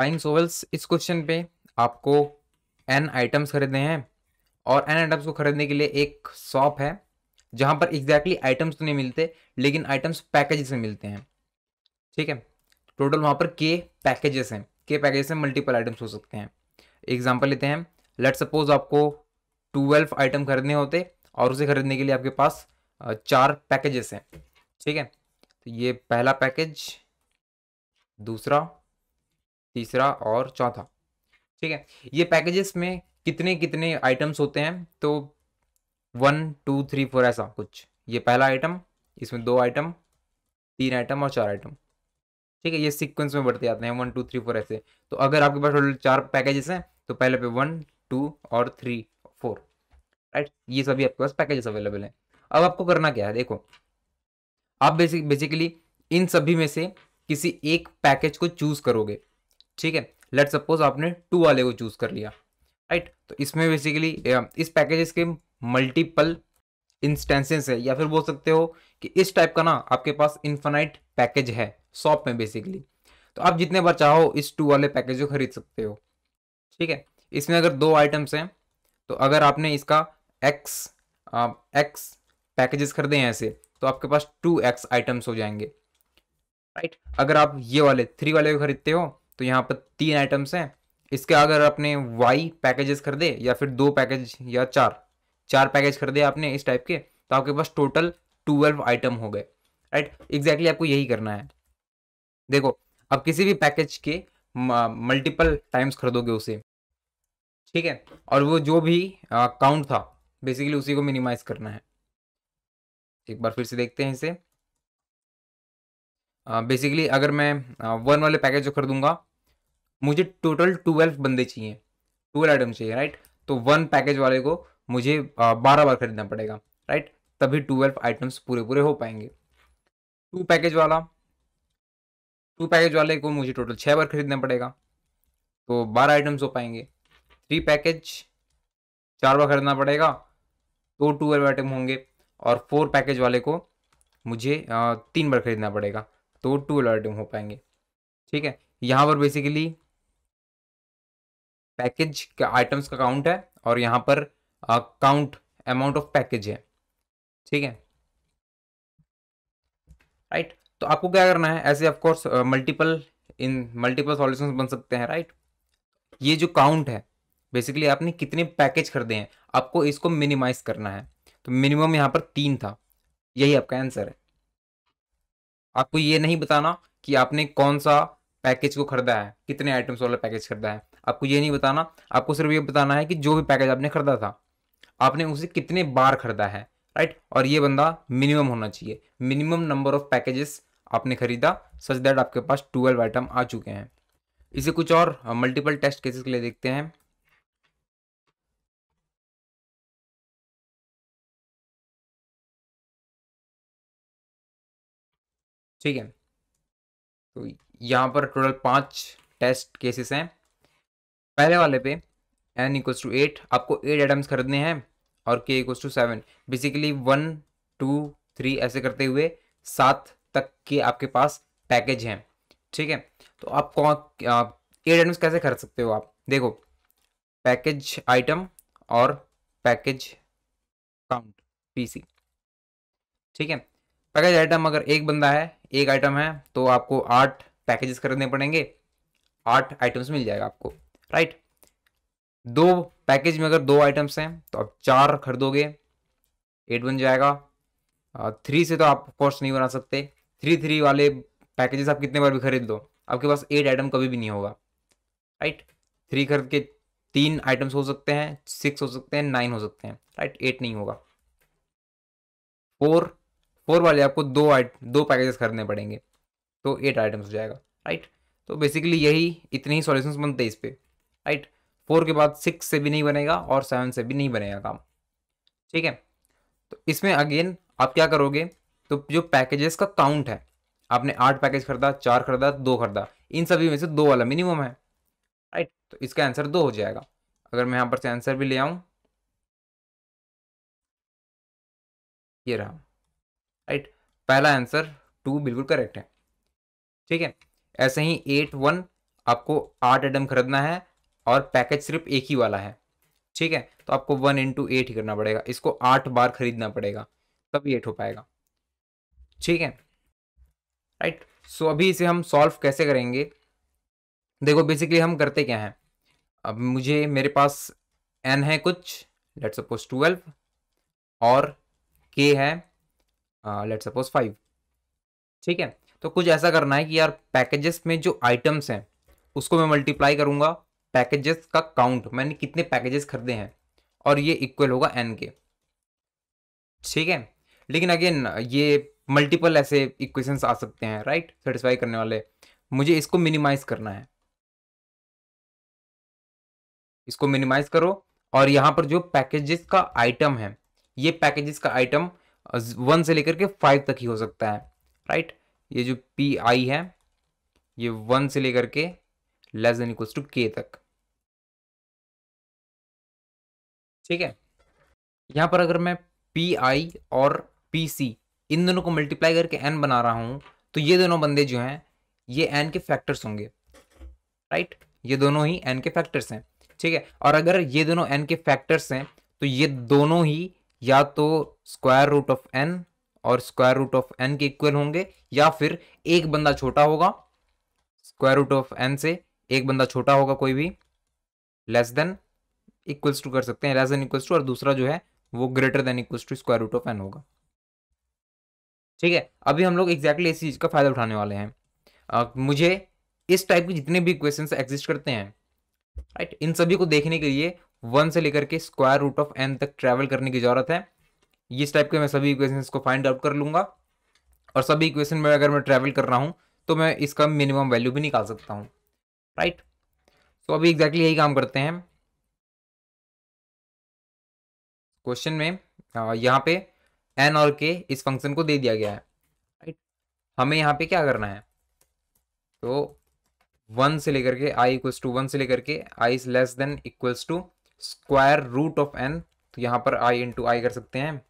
Buying सोवेल्स इस question पे आपको एन आइटम्स खरीदने हैं और एन आइटम्स को खरीदने के लिए एक शॉप है जहाँ पर एग्जैक्टली exactly आइटम्स तो नहीं मिलते लेकिन आइटम्स पैकेजेस में मिलते हैं ठीक है टोटल वहाँ पर के पैकेजेस हैं के पैकेजेस में मल्टीपल आइटम्स हो सकते हैं एग्जाम्पल लेते हैं लेट सपोज आपको ट्वेल्व आइटम खरीदने होते और उसे खरीदने के लिए आपके पास चार पैकेजेस हैं ठीक है तो ये पहला पैकेज दूसरा तीसरा और चौथा ठीक है ये पैकेजेस में कितने कितने आइटम्स होते हैं तो वन टू थ्री फोर ऐसा कुछ ये पहला आइटम इसमें दो आइटम तीन आइटम और चार आइटम ठीक है ये सीक्वेंस में बढ़ते जाते हैं वन टू थ्री फोर ऐसे तो अगर आपके पास टोटल चार पैकेजेस हैं तो पहले पे वन टू और थ्री फोर राइट ये सभी आपके पास पैकेजेस अवेलेबल हैं अब आपको करना क्या है देखो आप बेसिक बेसिकली इन सभी में से किसी एक पैकेज को चूज़ करोगे ठीक है लेट सपोज आपने टू वाले को चूज कर लिया राइट तो इसमें बेसिकली इस पैकेजेस के मल्टीपल इंस्टेंसेस है या फिर बोल सकते हो कि इस टाइप का ना आपके पास इन्फेनाइट पैकेज है शॉप में बेसिकली तो आप जितने बार चाहो इस टू वाले पैकेज को खरीद सकते हो ठीक है इसमें अगर दो आइटम्स हैं तो अगर आपने इसका एक्स एक्स पैकेजेस खरीदे हैं ऐसे तो आपके पास टू एक्स आइटम्स हो जाएंगे राइट अगर आप ये वाले थ्री वाले को खरीदते हो तो यहाँ पर तीन आइटम्स हैं इसके अगर आपने वाई पैकेजेस खरीदे या फिर दो पैकेज या चार चार पैकेज खरीदे आपने इस टाइप के तो आपके पास टोटल ट्वेल्व आइटम हो गए राइट एग्जैक्टली exactly आपको यही करना है देखो आप किसी भी पैकेज के मल्टीपल टाइम्स खरीदोगे उसे ठीक है और वो जो भी काउंट था बेसिकली उसी को मिनिमाइज करना है एक बार फिर से देखते हैं इसे बेसिकली अगर मैं वन वाले पैकेज जो खरीदूंगा मुझे टोटल ट्वेल्व बंदे चाहिए ट्वेल्व आइटम चाहिए राइट तो वन पैकेज वाले को मुझे बारह बार खरीदना पड़ेगा राइट तभी ट्वेल्व आइटम्स पूरे पूरे हो पाएंगे टू पैकेज वाला टू पैकेज वाले को मुझे टोटल छः बार खरीदना पड़ेगा तो बारह आइटम्स हो पाएंगे थ्री पैकेज चार बार खरीदना पड़ेगा तो ट्वेल्व आइटम होंगे और फोर पैकेज वाले को मुझे तीन बार खरीदना पड़ेगा तो ट्वेल्व आइटम हो पाएंगे ठीक है यहाँ पर बेसिकली पैकेज का आइटम्स का काउंट है और यहाँ पर काउंट अमाउंट ऑफ पैकेज है ठीक है राइट तो आपको क्या करना है ऐसे of course multiple in multiple solutions बन सकते हैं राइट ये जो काउंट है बेसिकली आपने कितने पैकेज खरीदे हैं आपको इसको मिनिमाइज करना है तो मिनिमम यहाँ पर तीन था यही आपका आंसर है आपको ये नहीं बताना कि आपने कौन सा पैकेज को खरीदा है कितने आइटम्स वाला पैकेज खरीदा है आपको ये नहीं बताना आपको सिर्फ ये बताना है कि जो भी पैकेज आपने खरीदा था आपने उसे कितने बार खरीदा है राइट और ये बंदा मिनिमम होना चाहिए मिनिमम नंबर ऑफ पैकेजेस आपने खरीदा सच दैट आपके पास ट्वेल्व आइटम आ चुके हैं इसे कुछ और मल्टीपल टेस्ट केसेस के लिए देखते हैं ठीक है तो यहाँ पर टोटल पांच टेस्ट केसेस हैं पहले वाले पे एन इक्वल्स टू एट आपको एट एटम्स खरीदने हैं और K equals to seven basically one two three ऐसे करते हुए सात तक के आपके पास पैकेज हैं ठीक है तो आप कौन एट आइटम्स कैसे खरीद सकते हो आप देखो पैकेज आइटम और पैकेज काउंट पीसी ठीक है पैकेज आइटम अगर एक बंदा है एक आइटम है तो आपको आठ पैकेजेस खरीदने पड़ेंगे आठ आइटम्स मिल जाएगा आपको राइट दो पैकेज में अगर दो आइटम्स हैं तो आप चार खरीदोगे एट बन जाएगा थ्री से तो आप कोर्स नहीं बना सकते थ्री थ्री वाले पैकेजेस आप कितने बार भी खरीद लो आपके पास एट आइटम कभी भी नहीं होगा राइट थ्री खरीद के तीन आइटम्स हो सकते हैं सिक्स हो सकते हैं नाइन हो सकते हैं राइट एट नहीं होगा फोर फोर वाले आपको दो आइट दो पैकेजेस खरीदने पड़ेंगे तो एट आइटम्स हो जाएगा राइट तो बेसिकली यही इतने ही सॉल्यूशंस बनते हैं इस पर राइट फोर के बाद सिक्स से भी नहीं बनेगा और सेवन से भी नहीं बनेगा काम ठीक है तो इसमें अगेन आप क्या करोगे तो जो पैकेजेस का काउंट है आपने आठ पैकेज खरीदा चार खरीदा दो खरीदा इन सभी में से दो वाला मिनिमम है राइट तो इसका आंसर दो हो जाएगा अगर मैं यहाँ पर से आंसर भी ले आऊँ ये रहा राइट पहला आंसर टू बिल्कुल करेक्ट है ठीक है ऐसे ही एट वन आपको आठ आइटम खरीदना है और पैकेज सिर्फ एक ही वाला है ठीक है तो आपको वन इंटू एट ही करना पड़ेगा इसको आठ बार खरीदना पड़ेगा तब एट हो पाएगा ठीक है राइट सो अभी इसे हम सॉल्व कैसे करेंगे देखो बेसिकली हम करते क्या हैं अब मुझे मेरे पास एन है कुछ लेट सपोज ट्वेल्व और के है लेट सपोज फाइव ठीक है तो कुछ ऐसा करना है कि यार पैकेजेस में जो आइटम्स हैं उसको मैं मल्टीप्लाई करूंगा पैकेजेस का काउंट मैंने कितने पैकेजेस खरीदे हैं और ये इक्वल होगा एन के ठीक है लेकिन अगेन ये मल्टीपल ऐसे इक्वेशंस आ सकते हैं राइट सेटिस्फाई करने वाले मुझे इसको मिनिमाइज करना है इसको मिनिमाइज करो और यहाँ पर जो पैकेजेस का आइटम है ये पैकेजेस का आइटम वन से लेकर के फाइव तक ही हो सकता है राइट ये जो पी आई है ये वन से लेकर के लेस देन इक्वल्स टू के तक ठीक है यहां पर अगर मैं पी आई और पी सी इन दोनों को मल्टीप्लाई करके एन बना रहा हूं तो ये दोनों बंदे जो हैं ये एन के फैक्टर्स होंगे राइट ये दोनों ही एन के फैक्टर्स हैं ठीक है और अगर ये दोनों एन के फैक्टर्स हैं तो ये दोनों ही या तो स्क्वायर रूट ऑफ एन और स्क्वायर रूट ऑफ एन के इक्वल होंगे या फिर एक बंदा छोटा होगा स्क्वायर रूट ऑफ एन से एक बंदा छोटा होगा कोई भी लेस देन इक्वल्स टू कर सकते हैं लेस देन इक्वल्स टू और दूसरा जो है वो greater than equals to square root of N होगा ठीक है अभी हम लोग एग्जैक्टली इस चीज़ का फायदा उठाने वाले हैं आ, मुझे इस टाइप के जितने भी इक्वेशन एग्जिस्ट करते हैं राइट इन सभी को देखने के लिए वन से लेकर के स्क्वायर रूट ऑफ एन तक ट्रैवल करने की ज़रूरत है इस टाइप के मैं सभी इक्वेशन को फाइंड आउट कर लूंगा और सभी इक्वेशन में अगर मैं ट्रैवल कर रहा हूँ तो मैं इसका मिनिमम वैल्यू भी निकाल सकता हूँ राइट तो अभी एग्जैक्टली exactly यही काम करते हैं क्वेश्चन में यहाँ पे एन और के इस फंक्शन को दे दिया गया है राइट हमें यहाँ पे क्या करना है तो वन से लेकर के आई इक्वल्स टू वन से लेकर के I is less than equals to square root of N तो यहाँ पर आई इंटू आई कर सकते हैं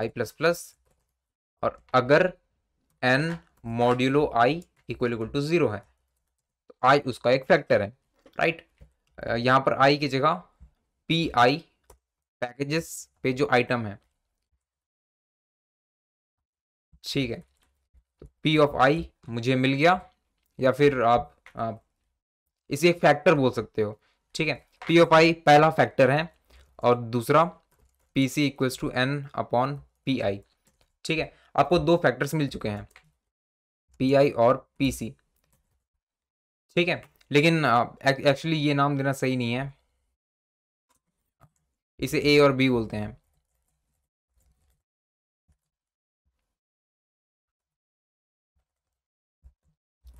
आई प्लस प्लस और अगर N modulo I equal equal to zero है तो आई उसका एक फैक्टर है राइट यहाँ पर आई की जगह पी आई पैकेजेस पे जो आइटम है ठीक है तो पी ऑफ आई मुझे मिल गया या फिर आप, आप इसे एक फैक्टर बोल सकते हो ठीक है पी ऑफ आई पहला फैक्टर है और दूसरा P C equals to N upon P I ठीक है आपको दो फैक्टर्स मिल चुके हैं पी आई और पी सी ठीक है लेकिन एक्चुअली ये नाम देना सही नहीं है इसे ए और बी बोलते हैं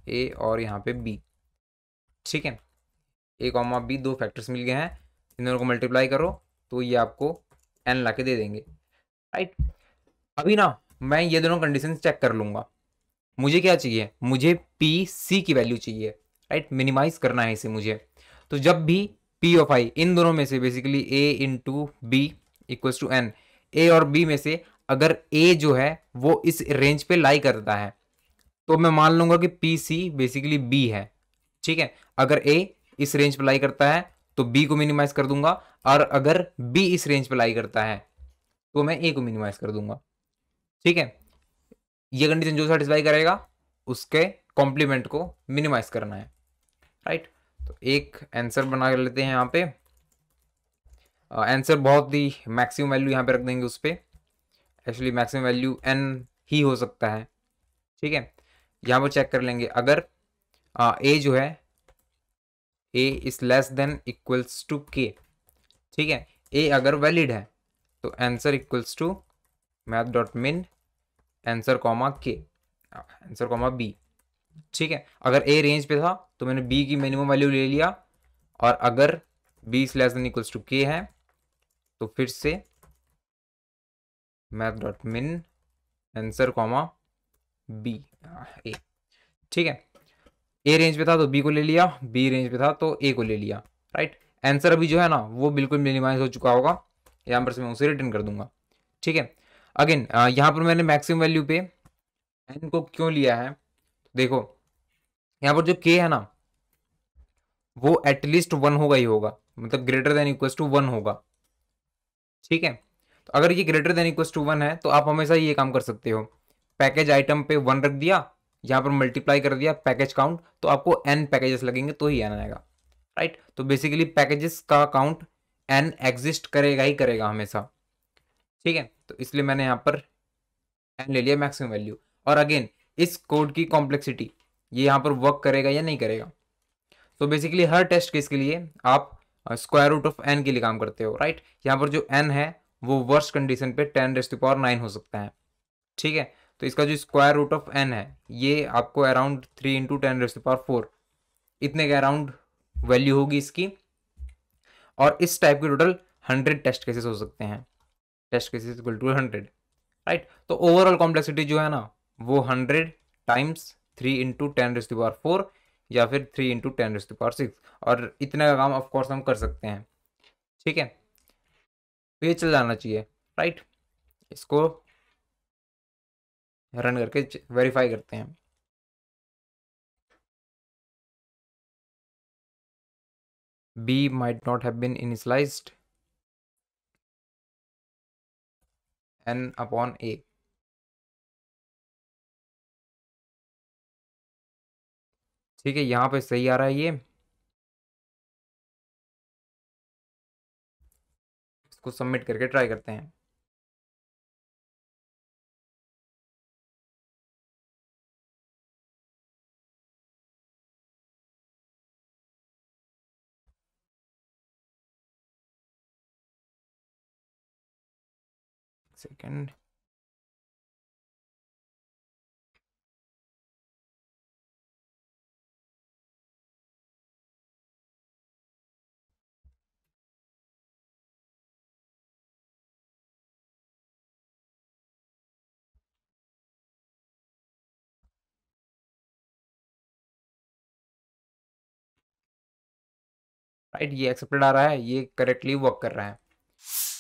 ए और यहाँ पे बी ठीक है ए कॉमा बी दो फैक्टर्स मिल गए हैं इन दोनों को मल्टीप्लाई करो तो ये आपको एन लाके दे देंगे राइट अभी ना मैं ये दोनों कंडीशन चेक कर लूंगा मुझे क्या चाहिए मुझे पी सी की वैल्यू चाहिए राइट मिनिमाइज करना है इसे मुझे तो जब भी पी ऑफ आई इन दोनों में से basically A into B equals to N A और बी में से अगर ए जो है वो इस रेंज पे लाई करता है तो मैं मान लूंगा कि पी सी बेसिकली बी है ठीक है अगर ए इस रेंज पे लाई करता है तो बी को मिनिमाइज कर दूंगा और अगर बी इस रेंज पे लाई करता है तो मैं ए को मिनिमाइज कर दूंगा ठीक है ये कंडीशन जो सेटिस्फाई करेगा उसके कॉम्प्लीमेंट को मिनिमाइज करना है राइट तो एक आंसर बना लेते हैं यहाँ पे आंसर बहुत ही मैक्सिमम वैल्यू यहाँ पे रख देंगे उस पर एक्चुअली मैक्सिमम वैल्यू एन ही हो सकता है ठीक है यहाँ पर चेक कर लेंगे अगर ए जो है A is less than equals to K ठीक है ए अगर वैलिड है तो answer equals to math dot min answer comma K answer comma B ठीक है अगर ए रेंज पे था तो मैंने बी की मिनिमम वैल्यू ले लिया और अगर B less than equals to K है तो फिर से math dot min answer comma B A ठीक है ए रेंज पे था तो बी को ले लिया बी रेंज पे था तो ए को ले लिया राइट आंसर अभी जो है ना वो बिल्कुल मिनिमाइज हो चुका होगा यहाँ पर से मैं उसे रिटर्न कर दूंगा ठीक है अगेन यहाँ पर मैंने मैक्सिमम वैल्यू पे एन को क्यों लिया है देखो यहाँ पर जो के है ना वो एटलीस्ट वन होगा ही होगा मतलब greater than equal to one होगा ठीक है तो अगर ये greater than equal to one है तो आप हमेशा ये काम कर सकते हो पैकेज आइटम पे वन रख दिया यहाँ पर मल्टीप्लाई कर दिया पैकेज काउंट तो आपको एन पैकेजेस लगेंगे तो ही एन आएगा राइट तो बेसिकली पैकेजेस का काउंट एन एग्जिस्ट करेगा ही करेगा हमेशा ठीक है तो इसलिए मैंने यहाँ पर एन ले लिया मैक्सिमम वैल्यू और अगेन इस कोड की कॉम्प्लेक्सिटी ये यहाँ पर वर्क करेगा या नहीं करेगा तो बेसिकली हर टेस्ट केस के लिए आप स्क्वायर रूट ऑफ एन के लिए काम करते हो राइट यहाँ पर जो एन है वो वर्स्ट कंडीशन पे टेन रेस्ट पावर नाइन हो सकता है ठीक है तो इसका जो स्क्वायर रूट ऑफ एन है ये आपको around three into ten raised power four इतने के अराउंड वैल्यू होगी इसकी और इस टाइप के टोटल हंड्रेड टेस्ट केसेस हो सकते हैं test cases equal to hundred right तो ओवरऑल कॉम्प्लेक्सिटी जो है ना वो hundred times three into ten raise to power four या फिर three into ten raise to power six और इतने का काम ऑफकोर्स हम कर सकते हैं ठीक है तो ये चल जाना चाहिए राइट इसको रन करके वेरीफाई करते हैं B might not have been initialized n upon A. ठीक है यहाँ पे सही आ रहा है ये इसको सबमिट करके ट्राई करते हैं सेकेंड राइट ये एक्सेप्टेड आ रहा है ये करेक्टली वर्क कर रहा है